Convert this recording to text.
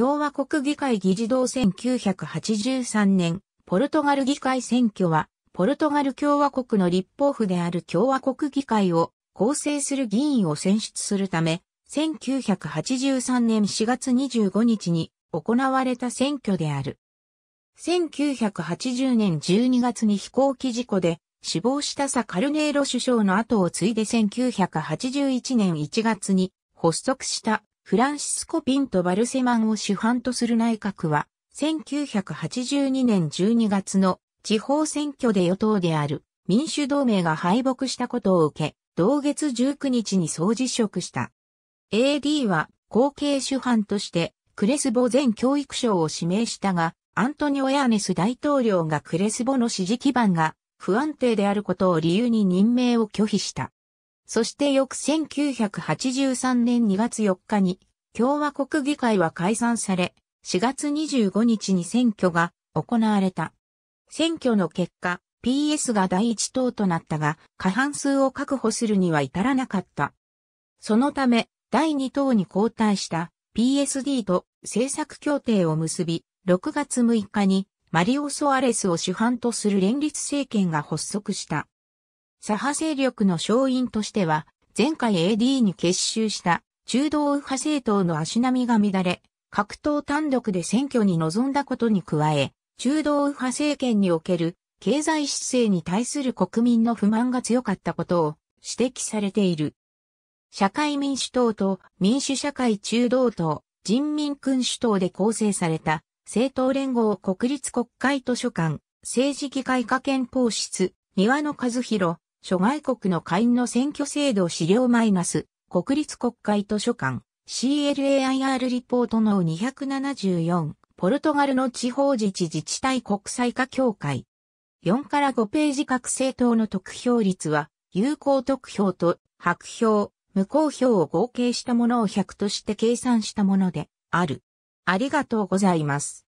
共和国議会議事堂1983年、ポルトガル議会選挙は、ポルトガル共和国の立法府である共和国議会を構成する議員を選出するため、1983年4月25日に行われた選挙である。1980年12月に飛行機事故で死亡したサカルネーロ首相の後を継いで1981年1月に発足したフランシスコ・ピンとバルセマンを主犯とする内閣は、1982年12月の地方選挙で与党である民主同盟が敗北したことを受け、同月19日に総辞職した。AD は後継主犯としてクレスボ前教育省を指名したが、アントニオ・エアネス大統領がクレスボの支持基盤が不安定であることを理由に任命を拒否した。そして翌1983年2月4日に共和国議会は解散され、4月25日に選挙が行われた。選挙の結果、PS が第一党となったが、過半数を確保するには至らなかった。そのため、第二党に交代した PSD と政策協定を結び、6月6日にマリオ・ソアレスを主犯とする連立政権が発足した。左派勢力の勝因としては、前回 AD に結集した中道右派政党の足並みが乱れ、各党単独で選挙に臨んだことに加え、中道右派政権における経済姿勢に対する国民の不満が強かったことを指摘されている。社会民主党と民主社会中道党、人民君主党で構成された政党連合国立国会図書館、政治議会科憲法室、庭野和弘、諸外国の会員の選挙制度資料マイナス、国立国会図書館、CLAIR リポートの274、ポルトガルの地方自治自治体国際化協会。4から5ページ各政党の得票率は、有効得票と白票、無効票を合計したものを100として計算したものである。ありがとうございます。